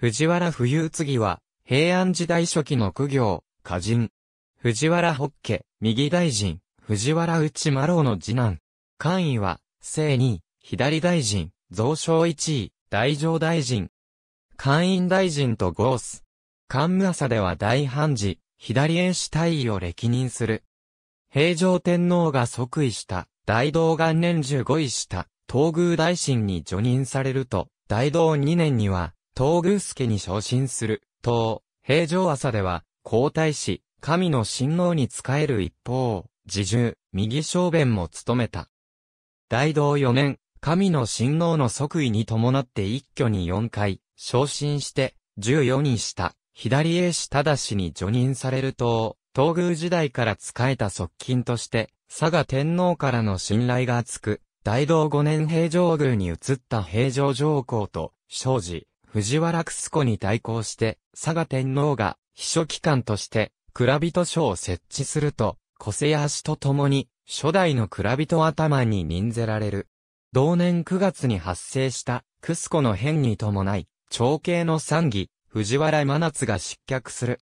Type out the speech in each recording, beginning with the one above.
藤原不遊次は、平安時代初期の苦行、歌人。藤原北家、右大臣、藤原内麻呂の次男。官位は、正二、左大臣、増省一位、大乗大臣。官員大臣とゴース。官務朝では大判事、左衛子大尉を歴任する。平城天皇が即位した、大道元年15位した、東宮大臣に除任されると、大道2年には、東宮助に昇進する、東、平城朝では、皇太子、神の神王に仕える一方、自重、右小便も務めた。大道4年、神の神王の即位に伴って一挙に4回、昇進して、14にした、左英た忠氏に除任されると、東宮時代から仕えた側近として、佐賀天皇からの信頼が厚く、大道5年平城宮に移った平城上皇と、庄司、藤原楠子に対抗して、佐賀天皇が、秘書機関として、蔵人書を設置すると、小瀬足と共に、初代の蔵人頭に任ぜられる。同年9月に発生した、楠子の変に伴い、長兄の参議、藤原真夏が失脚する。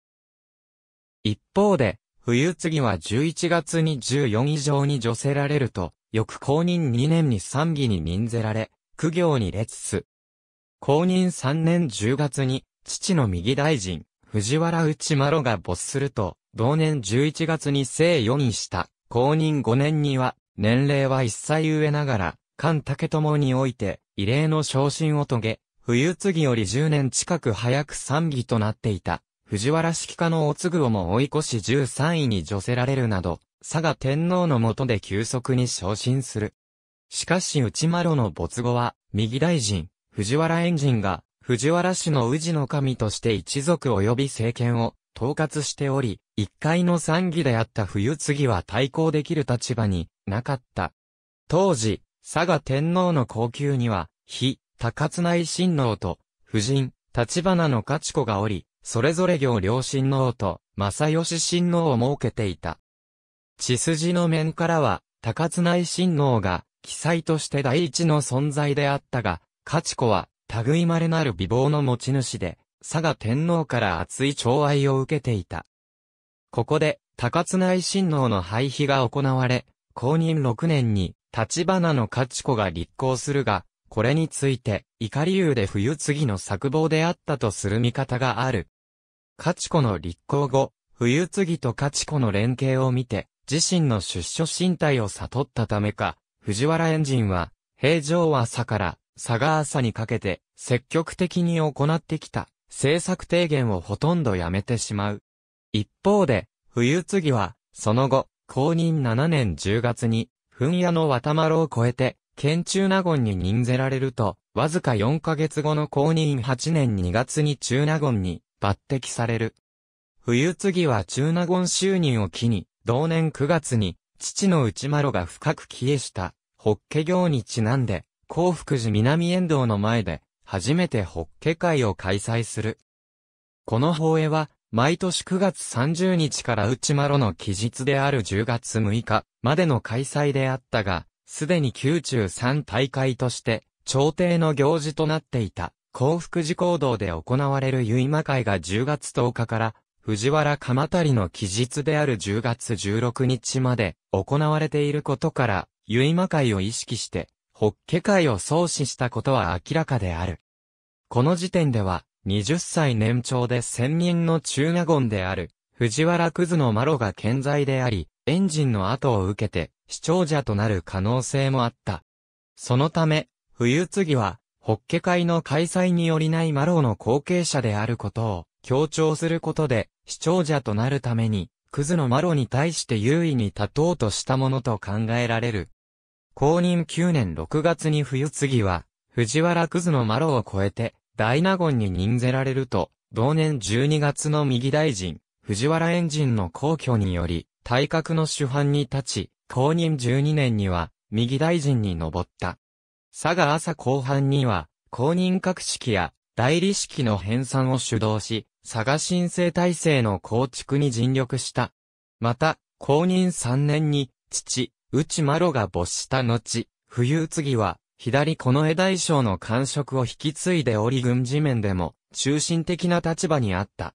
一方で、冬継ぎは11月に14以上に除せられると、翌公認2年に参議に任ぜられ、苦行に列す。公認3年10月に、父の右大臣、藤原内呂が没すると、同年11月に生4にした、公認5年には、年齢は一歳上ながら、菅竹友において、異例の昇進を遂げ、冬継ぎより10年近く早く参議となっていた、藤原式家のお継ぐをも追い越し13位に除せられるなど、佐賀天皇の下で急速に昇進する。しかし内丸の没後は、右大臣、藤原エンジンが、藤原氏の宇治の神として一族及び政権を統括しており、一回の参議であった冬次は対抗できる立場になかった。当時、佐賀天皇の皇宮には、非、高津内親王と、夫人、立花の勝子がおり、それぞれ行両親王と、正義親王を設けていた。血筋の面からは、高津内親王が、記載として第一の存在であったが、勝子は、類まれなる美貌の持ち主で、佐賀天皇から厚い寵愛を受けていた。ここで、高津内親王の廃妃が行われ、公認6年に、立花の勝子が立候するが、これについて、怒り流で冬次の作望であったとする見方がある。勝子の立候後、冬次と勝子の連携を見て、自身の出所身体を悟ったためか、藤原エンジンは、平常朝から佐賀朝にかけて積極的に行ってきた政策提言をほとんどやめてしまう。一方で、冬継は、その後、公認7年10月に、噴屋の渡丸を越えて、県中納言に任ぜられると、わずか4ヶ月後の公認8年2月に中納言に抜擢される。冬継は中納言就任を機に、同年9月に、父の内丸が深く帰えした、ホッケ行にちなんで、幸福寺南沿道の前で、初めてホッケ会を開催する。この放映は、毎年9月30日から内丸の期日である10月6日までの開催であったが、すでに中3大会として、朝廷の行事となっていた、幸福寺行動で行われる結馬会が10月10日から、藤原鎌足の期日である10月16日まで行われていることから、結馬会を意識して、ホッケ会を創始したことは明らかである。この時点では、20歳年長で千人の中納言である、藤原クズのマロが健在であり、エンジンの後を受けて、視聴者となる可能性もあった。そのため、冬次は、ホッケ会の開催によりないマロの後継者であることを強調することで、視聴者となるために、クズのマロに対して優位に立とうとしたものと考えられる。公認9年6月に冬次は、藤原くずの麻呂を超えて、大納言に任ぜられると、同年12月の右大臣、藤原エンジンの皇居により、体格の主犯に立ち、公認12年には、右大臣に上った。佐賀朝後半には、公認格式や、代理式の編纂を主導し、佐賀申請体制の構築に尽力した。また、公認3年に、父、内マロが没した後、冬次は、左この江大将の感触を引き継いでおり軍事面でも、中心的な立場にあった。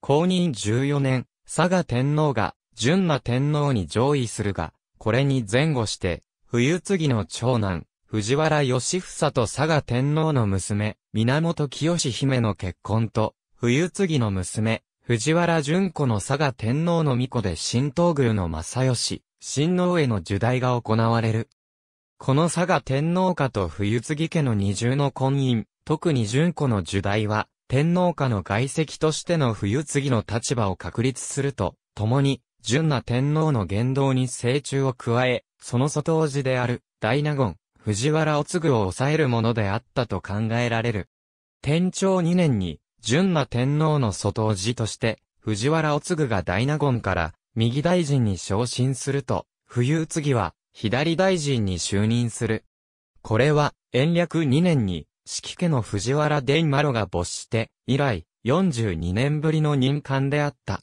公認14年、佐賀天皇が、純な天皇に上位するが、これに前後して、冬次の長男、藤原義房と佐賀天皇の娘、源清姫の結婚と、冬次の娘、藤原淳子の佐賀天皇の巫女で新東宮の正義、親王への受代が行われる。この佐賀天皇家と冬継家の二重の婚姻、特に純子の受代は、天皇家の外籍としての冬継の立場を確立すると、共に、純な天皇の言動に成虫を加え、その外王子である、大納言、藤原お継を抑えるものであったと考えられる。天長2年に、純な天皇の外王子として、藤原お継が大納言から、右大臣に昇進すると、冬次つは、左大臣に就任する。これは、延暦2年に、式家の藤原伝麻呂が没して、以来、42年ぶりの任官であった。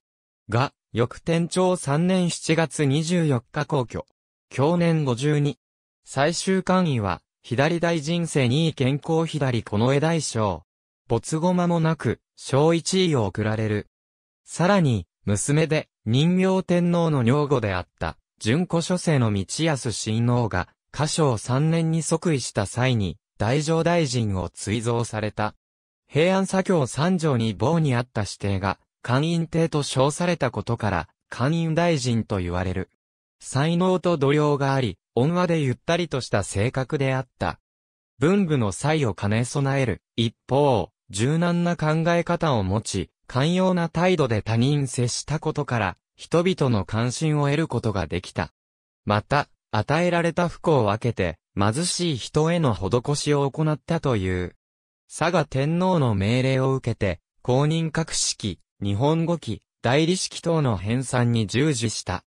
が、翌天朝3年7月24日皇居。去年52。最終官位は、左大人生2位健康左近絵大将。没後間もなく、小1位を送られる。さらに、娘で、人形天皇の女房であった、純子諸世の道安親王が、歌唱3年に即位した際に、大乗大臣を追贈された。平安左京三条に棒にあった指定が、官員帝と称されたことから、官員大臣と言われる。才能と度量があり、温和でゆったりとした性格であった。文武の才を兼ね備える。一方、柔軟な考え方を持ち、寛容な態度で他人接したことから、人々の関心を得ることができた。また、与えられた不幸を分けて、貧しい人への施しを行ったという。佐賀天皇の命令を受けて、公認格式、日本語記、代理式等の編纂に従事した。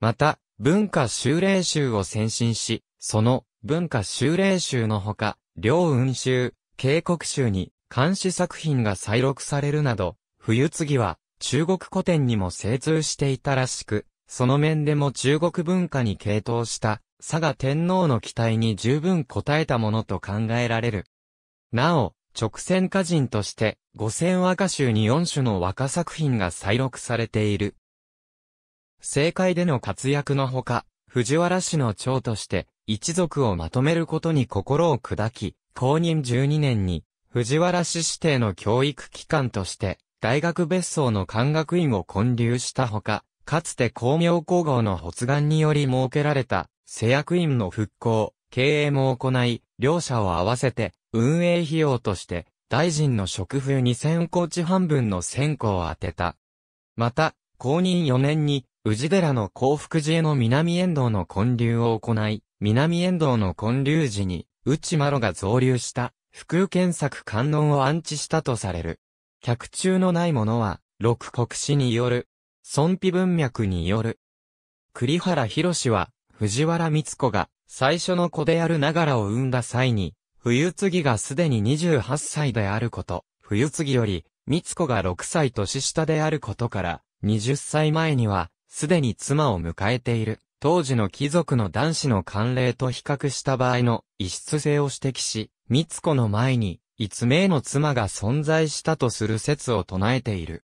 また、文化修礼集を先進し、その文化修礼集のほか、両運集、警告集に、監視作品が再録されるなど、冬継は中国古典にも精通していたらしく、その面でも中国文化に傾倒した佐賀天皇の期待に十分応えたものと考えられる。なお、直線歌人として五千和歌集に四種の和歌作品が再録されている。政界での活躍のほか、藤原氏の長として一族をまとめることに心を砕き、公認12年に藤原氏指定の教育機関として大学別荘の漢学院を建立したほか、かつて光明皇后の発願により設けられた、施薬院の復興、経営も行い、両者を合わせて、運営費用として、大臣の職風2000高地半分の選考を当てた。また、公認4年に、宇寺の幸福寺への南遠道の建立を行い、南遠道の建立時に、内呂が増流した、福建検作観音を安置したとされる。客中のないものは、六国史による、損否文脈による。栗原博は、藤原光子が、最初の子であるながらを生んだ際に、冬継がすでに28歳であること、冬継より、光子が6歳年下であることから、20歳前には、すでに妻を迎えている、当時の貴族の男子の慣例と比較した場合の異質性を指摘し、光子の前に、一名の妻が存在したとする説を唱えている。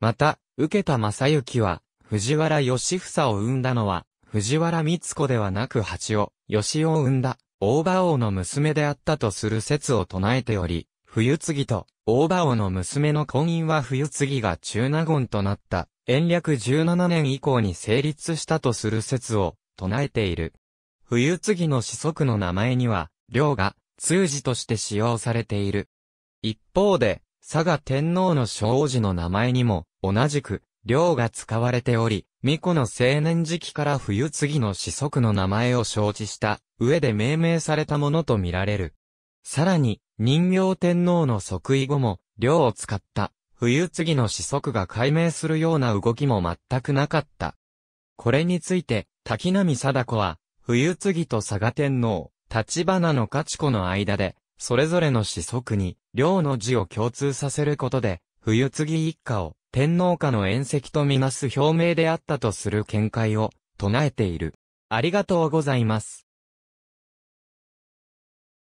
また、受けた正幸は、藤原義房を生んだのは、藤原光子ではなく八尾、義を生んだ、大馬王の娘であったとする説を唱えており、冬継と大馬王の娘の婚姻は冬継が中納言となった、延暦17年以降に成立したとする説を唱えている。冬継の子息の名前には、両が、通字として使用されている。一方で、佐賀天皇の正王子の名前にも、同じく、領が使われており、巫女の青年時期から冬次の子息の名前を承知した上で命名されたものとみられる。さらに、人形天皇の即位後も、領を使った冬次の子息が解明するような動きも全くなかった。これについて、滝波貞子は、冬次と佐賀天皇、立花の価値子の間で、それぞれの子息に、両の字を共通させることで、冬継一家を、天皇家の縁石とみなす表明であったとする見解を、唱えている。ありがとうございます。